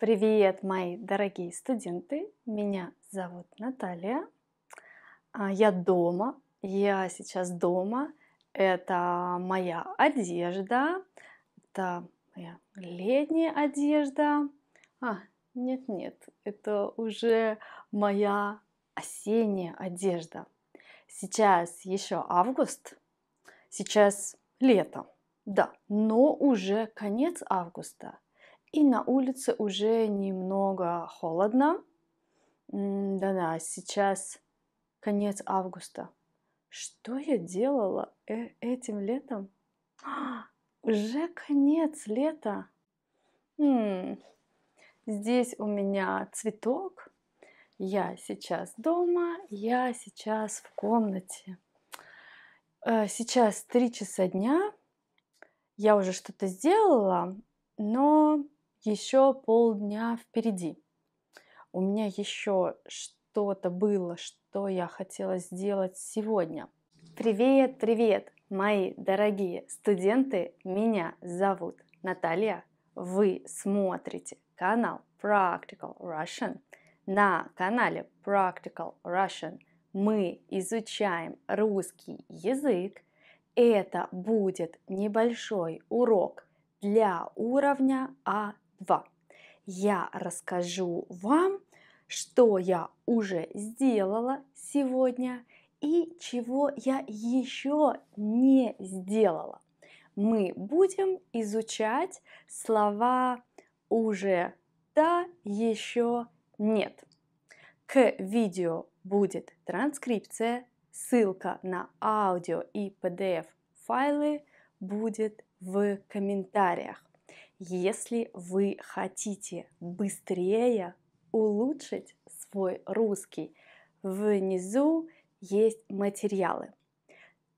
Привет, мои дорогие студенты! Меня зовут Наталья. А, я дома. Я сейчас дома. Это моя одежда. Это моя летняя одежда. А, нет-нет, это уже моя осенняя одежда. Сейчас еще август. Сейчас лето. Да, но уже конец августа – и на улице уже немного холодно. Да-да, сейчас конец августа. Что я делала э этим летом? А, уже конец лета. М-м, здесь у меня цветок. Я сейчас дома, я сейчас в комнате. Э, сейчас три часа дня. Я уже что-то сделала, но еще полдня впереди. У меня еще что-то было, что я хотела сделать сегодня. Привет, привет, мои дорогие студенты! Меня зовут Наталья. Вы смотрите канал Practical Russian. На канале Practical Russian мы изучаем русский язык. Это будет небольшой урок для уровня А2. 2. Я расскажу вам, что я уже сделала сегодня и чего я еще не сделала. Мы будем изучать слова уже да, еще нет. К видео будет транскрипция, ссылка на аудио и PDF файлы будет в комментариях. Если вы хотите быстрее улучшить свой русский, внизу есть материалы.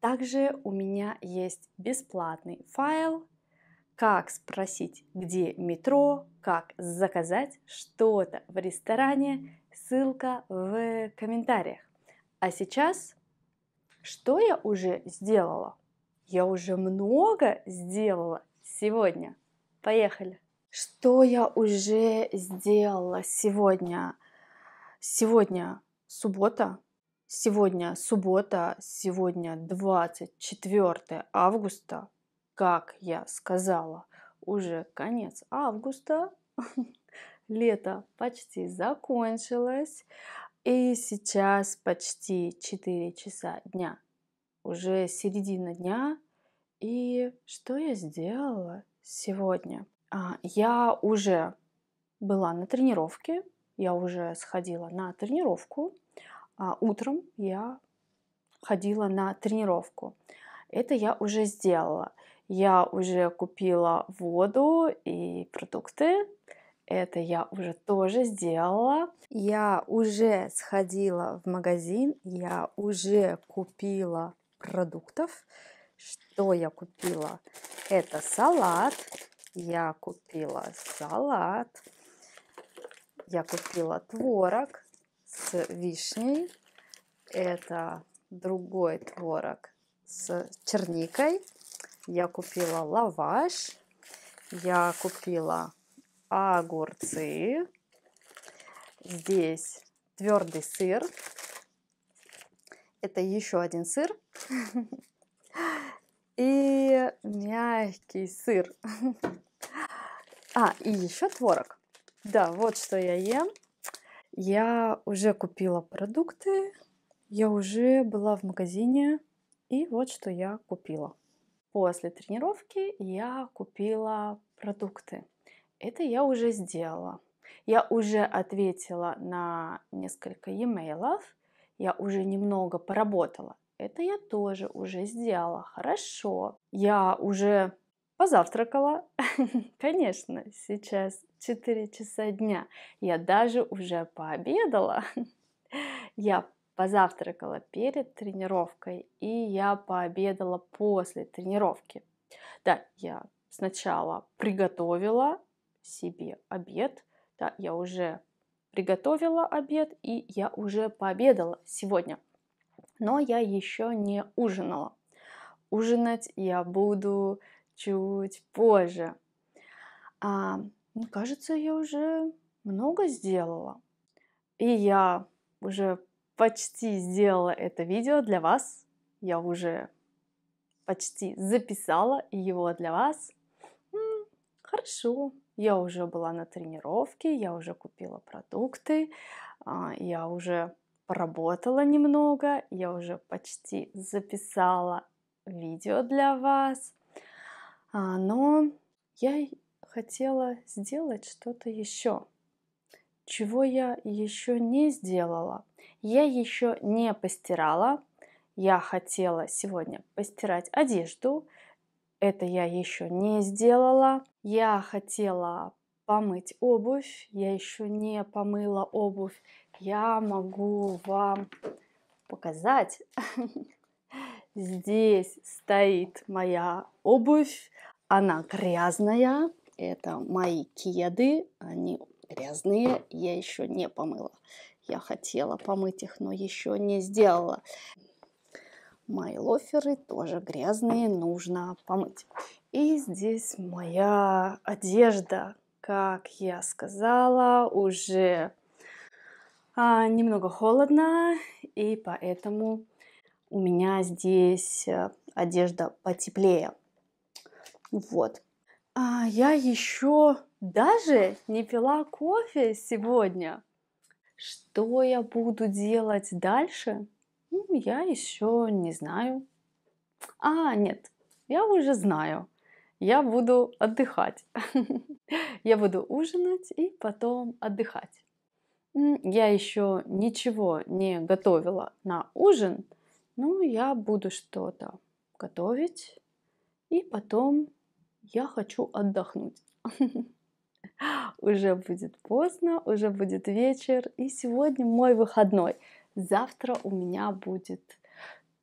Также у меня есть бесплатный файл, как спросить, где метро, как заказать что-то в ресторане, ссылка в комментариях. А сейчас, что я уже сделала? Я уже много сделала сегодня. Поехали. Что я уже сделала сегодня? Сегодня суббота. Сегодня суббота, сегодня 24 августа. Как я сказала, уже конец августа. Лето почти закончилось. И сейчас почти 4 часа дня. Уже середина дня. И что я сделала сегодня? А, я уже была на тренировке, я уже сходила на тренировку. А утром я ходила на тренировку. Это я уже сделала. Я уже купила воду и продукты. Это я уже тоже сделала. Я уже сходила в магазин, я уже купила продуктов. Что я купила? Это салат. Я купила салат. Я купила творог с вишней. Это другой творог с черникой. Я купила лаваш. Я купила огурцы. Здесь твердый сыр. Это еще один сыр. и мягкий сыр. А, и еще творог. Да, вот что я ем. Я уже купила продукты, я уже была в магазине, и вот что я купила. После тренировки я купила продукты. Это я уже сделала. Я уже ответила на несколько e-mail, я уже немного поработала. Это я тоже уже сделала. Хорошо. Я уже позавтракала. Конечно, сейчас 4 часа дня. Я даже уже пообедала. Я позавтракала перед тренировкой, и я пообедала после тренировки. Да, я сначала приготовила себе обед. Да, я уже приготовила обед, и я уже пообедала сегодня – но я еще не ужинала. Ужинать я буду чуть позже. А, ну, кажется, я уже много сделала. И я уже почти сделала это видео для вас. Я уже почти записала его для вас. М-м, хорошо. Я уже была на тренировке, я уже купила продукты, а, я уже поработала немного, я уже почти записала видео для вас, а, но я хотела сделать что-то еще, чего я еще не сделала. Я еще не постирала, я хотела сегодня постирать одежду, это я еще не сделала. Я хотела помыть обувь. Я еще не помыла обувь. Я могу вам показать. Здесь стоит моя обувь. Она грязная. Это мои кеды. Они грязные. Я еще не помыла. Я хотела помыть их, но еще не сделала. Мои лоферы тоже грязные, нужно помыть. И здесь моя одежда, как я сказала, уже а, немного холодно, и поэтому у меня здесь э, одежда потеплее. Вот. А я еще даже не пила кофе сегодня. Что я буду делать дальше? Ну, я еще не знаю. А, нет, я уже знаю я буду отдыхать. Я буду ужинать и потом отдыхать. Я еще ничего не готовила на ужин, но я буду что-то готовить, и потом я хочу отдохнуть. Уже будет поздно, уже будет вечер, и сегодня мой выходной. Завтра у меня будет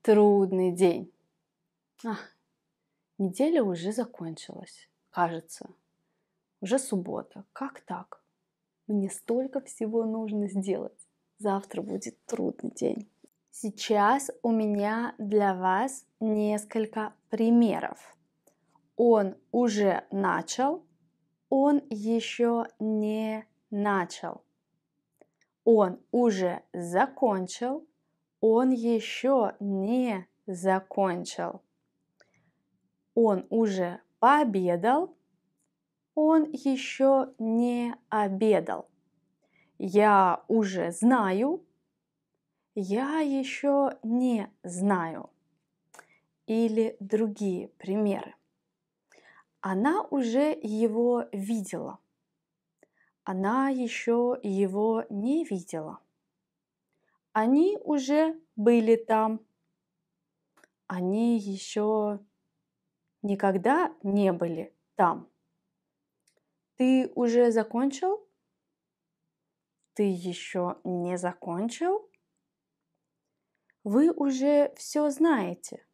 трудный день. Неделя уже закончилась, кажется. Уже суббота. Как так? Мне столько всего нужно сделать. Завтра будет трудный день. Сейчас у меня для вас несколько примеров. Он уже начал, он еще не начал. Он уже закончил, он еще не закончил он уже пообедал, он еще не обедал. Я уже знаю, я еще не знаю. Или другие примеры. Она уже его видела. Она еще его не видела. Они уже были там. Они еще никогда не были там. Ты уже закончил? Ты еще не закончил? Вы уже все знаете.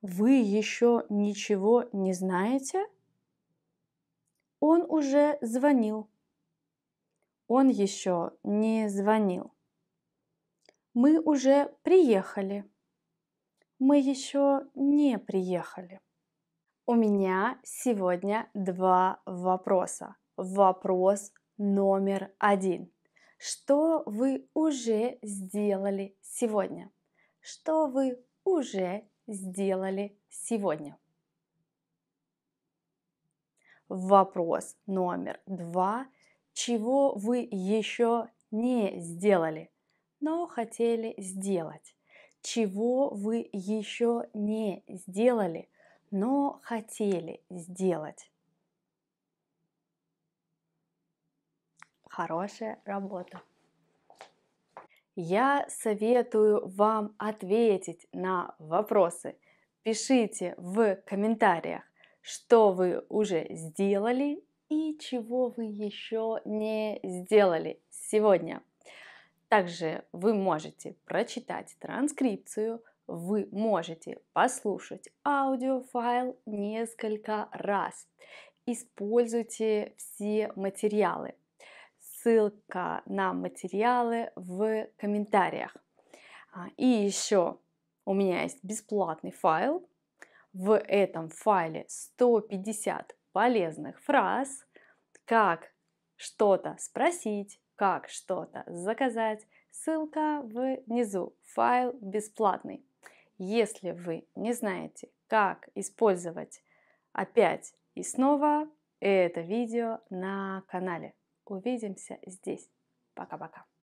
Вы еще ничего не знаете? Он уже звонил. Он еще не звонил. Мы уже приехали мы еще не приехали. У меня сегодня два вопроса. Вопрос номер один. Что вы уже сделали сегодня? Что вы уже сделали сегодня? Вопрос номер два. Чего вы еще не сделали, но хотели сделать? чего вы еще не сделали, но хотели сделать. Хорошая работа. Я советую вам ответить на вопросы. Пишите в комментариях, что вы уже сделали и чего вы еще не сделали сегодня. Также вы можете прочитать транскрипцию, вы можете послушать аудиофайл несколько раз. Используйте все материалы. Ссылка на материалы в комментариях. А, и еще у меня есть бесплатный файл. В этом файле 150 полезных фраз, как что-то спросить, как что-то заказать, ссылка внизу, файл бесплатный. Если вы не знаете, как использовать опять и снова это видео на канале. Увидимся здесь. Пока-пока.